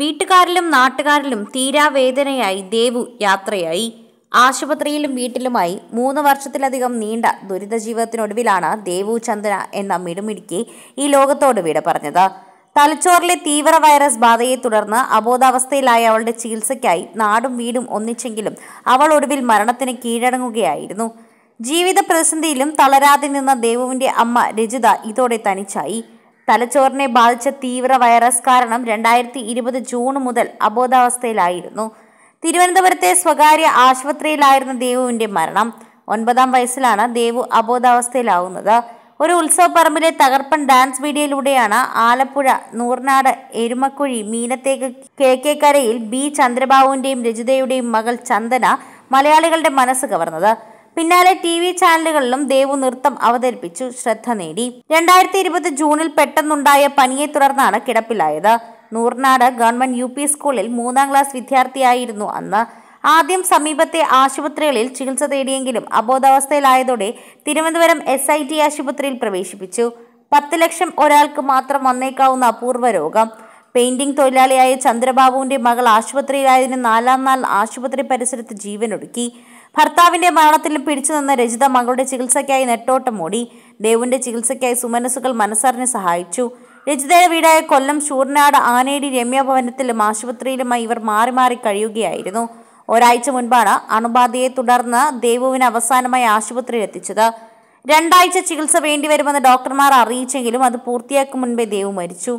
വീട്ടുകാരിലും നാട്ടുകാരിലും തീരാവേദനയായി ദേവു യാത്രയായി ആശുപത്രിയിലും വീട്ടിലുമായി മൂന്ന് വർഷത്തിലധികം നീണ്ട ദുരിത ജീവിതത്തിനൊടുവിലാണ് ദേവു ചന്ദ്ര എന്ന മിടുമിടുക്കി ഈ ലോകത്തോട് വിട പറഞ്ഞത് തലച്ചോറിലെ തീവ്ര വൈറസ് ബാധയെ തുടർന്ന് അബോധാവസ്ഥയിലായ അവളുടെ ചികിത്സയ്ക്കായി നാടും വീടും ഒന്നിച്ചെങ്കിലും അവൾ ഒടുവിൽ മരണത്തിന് കീഴടങ്ങുകയായിരുന്നു ജീവിത പ്രതിസന്ധിയിലും തളരാതെ നിന്ന ദേവുവിന്റെ അമ്മ രജിത ഇതോടെ തനിച്ചായി തലച്ചോറിനെ ബാധിച്ച തീവ്ര വൈറസ് കാരണം രണ്ടായിരത്തി ഇരുപത് ജൂൺ മുതൽ അബോധാവസ്ഥയിലായിരുന്നു തിരുവനന്തപുരത്തെ സ്വകാര്യ ആശുപത്രിയിലായിരുന്ന ദേവുവിൻ്റെ മരണം ഒൻപതാം വയസ്സിലാണ് ദേവു അബോധാവസ്ഥയിലാവുന്നത് ഒരു ഉത്സവപ്പറമ്പിലെ തകർപ്പൻ ഡാൻസ് വീഡിയോയിലൂടെയാണ് ആലപ്പുഴ നൂർനാട് എരുമക്കുഴി മീനത്തേക്ക് കെ കെ കരയിൽ ബി ചന്ദ്രബാബുവിൻ്റെയും രജിതയുടെയും മകൾ ചന്ദന മലയാളികളുടെ മനസ്സ് കവർന്നത് പിന്നാലെ ടി വി ചാനലുകളിലും ദേവു നൃത്തം അവതരിപ്പിച്ചു ശ്രദ്ധ നേടി രണ്ടായിരത്തി ഇരുപത് ജൂണിൽ പെട്ടെന്നുണ്ടായ പനിയെ തുടർന്നാണ് കിടപ്പിലായത് നൂർനാട് ഗവൺമെന്റ് യു പി സ്കൂളിൽ മൂന്നാം ക്ലാസ് വിദ്യാർത്ഥിയായിരുന്നു അന്ന് ആദ്യം സമീപത്തെ ആശുപത്രികളിൽ ചികിത്സ തേടിയെങ്കിലും അബോധാവസ്ഥയിലായതോടെ തിരുവനന്തപുരം എസ് ഐ ടി ആശുപത്രിയിൽ പ്രവേശിപ്പിച്ചു പത്ത് ലക്ഷം ഒരാൾക്ക് മാത്രം വന്നേക്കാവുന്ന അപൂർവ രോഗം പെയിന്റിംഗ് തൊഴിലാളിയായ ചന്ദ്രബാബുവിന്റെ മകൾ ആശുപത്രിയിലായതിന് നാലാം നാൾ ആശുപത്രി പരിസരത്ത് ജീവനൊടുക്കി ഭർത്താവിന്റെ മരണത്തിലും പിടിച്ചു നിന്ന രജിത മകളുടെ ചികിത്സയ്ക്കായി നെട്ടോട്ടം ഓടി ദേവുവിന്റെ ചികിത്സയ്ക്കായി സുമനസുകൾ മനസ്സറിഞ്ഞ് സഹായിച്ചു രജിതയുടെ വീടായ കൊല്ലം ഷൂർനാട് ആനേടി രമ്യഭവനത്തിലും ആശുപത്രിയിലുമായി ഇവർ മാറി മാറി കഴിയുകയായിരുന്നു ഒരാഴ്ച മുൻപാണ് അണുബാധയെ തുടർന്ന് ദേവുവിന് അവസാനമായി ആശുപത്രിയിൽ എത്തിച്ചത് രണ്ടാഴ്ച ചികിത്സ വേണ്ടിവരുമെന്ന് ഡോക്ടർമാർ അറിയിച്ചെങ്കിലും അത് പൂർത്തിയാക്കും മുൻപേ ദേവു മരിച്ചു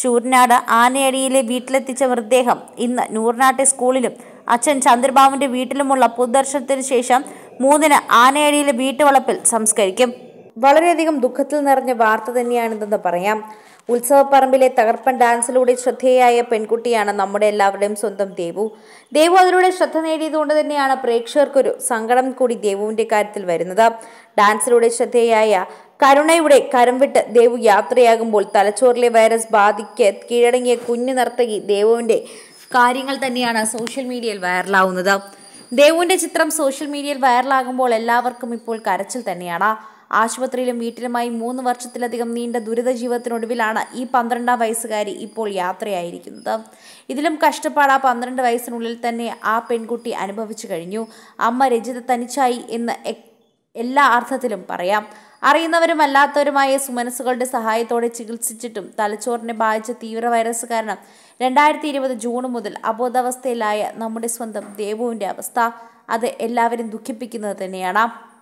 ഷൂർനാട് ആനയടിയിലെ വീട്ടിലെത്തിച്ച മൃതദേഹം ഇന്ന് നൂറിനാട്ടെ സ്കൂളിലും അച്ഛൻ ചന്ദ്രബാബുവിന്റെ വീട്ടിലുമുള്ള പൊതുദർശനത്തിന് ശേഷം മൂന്നിന് ആനയടിയിലെ വീട്ടുവളപ്പിൽ സംസ്കരിക്കും വളരെയധികം ദുഃഖത്തിൽ നിറഞ്ഞ വാർത്ത തന്നെയാണിതെന്ന് പറയാം ഉത്സവപ്പറമ്പിലെ തകർപ്പൻ ഡാൻസിലൂടെ ശ്രദ്ധേയായ പെൺകുട്ടിയാണ് നമ്മുടെ എല്ലാവരുടെയും സ്വന്തം ദേവു ദേവു അതിലൂടെ ശ്രദ്ധ നേടിയതുകൊണ്ട് തന്നെയാണ് പ്രേക്ഷകർക്കൊരു സങ്കടം കൂടി ദേവുവിൻ്റെ കാര്യത്തിൽ വരുന്നത് ഡാൻസിലൂടെ ശ്രദ്ധേയായ കരുണയുടെ കരം വിട്ട് ദേവു യാത്രയാകുമ്പോൾ തലച്ചോറിലെ വൈറസ് ബാധിക്ക് കീഴടങ്ങിയ കുഞ്ഞു നർത്തകി ദേവുവിൻ്റെ കാര്യങ്ങൾ തന്നെയാണ് സോഷ്യൽ മീഡിയയിൽ വൈറലാവുന്നത് ദേവുവിൻ്റെ ചിത്രം സോഷ്യൽ മീഡിയയിൽ വൈറലാകുമ്പോൾ എല്ലാവർക്കും ഇപ്പോൾ കരച്ചിൽ തന്നെയാണ് ആശുപത്രിയിലും വീട്ടിലുമായി മൂന്ന് വർഷത്തിലധികം നീണ്ട ദുരിത ജീവിതത്തിനൊടുവിലാണ് ഈ പന്ത്രണ്ടാം വയസ്സുകാരി ഇപ്പോൾ യാത്രയായിരിക്കുന്നത് ഇതിലും കഷ്ടപ്പാട് ആ പന്ത്രണ്ട് വയസ്സിനുള്ളിൽ തന്നെ ആ പെൺകുട്ടി അനുഭവിച്ചു കഴിഞ്ഞു അമ്മ രജിത തനിച്ചായി എന്ന് എല്ലാ അർത്ഥത്തിലും പറയാം അറിയുന്നവരും അല്ലാത്തവരുമായ സുമനസുകളുടെ സഹായത്തോടെ ചികിത്സിച്ചിട്ടും തലച്ചോറിനെ ബാധിച്ച തീവ്ര വൈറസ് കാരണം രണ്ടായിരത്തി ഇരുപത് ജൂൺ മുതൽ അബോധാവസ്ഥയിലായ നമ്മുടെ സ്വന്തം ദേവുവിൻ്റെ അവസ്ഥ അത് എല്ലാവരും ദുഃഖിപ്പിക്കുന്നത് തന്നെയാണ്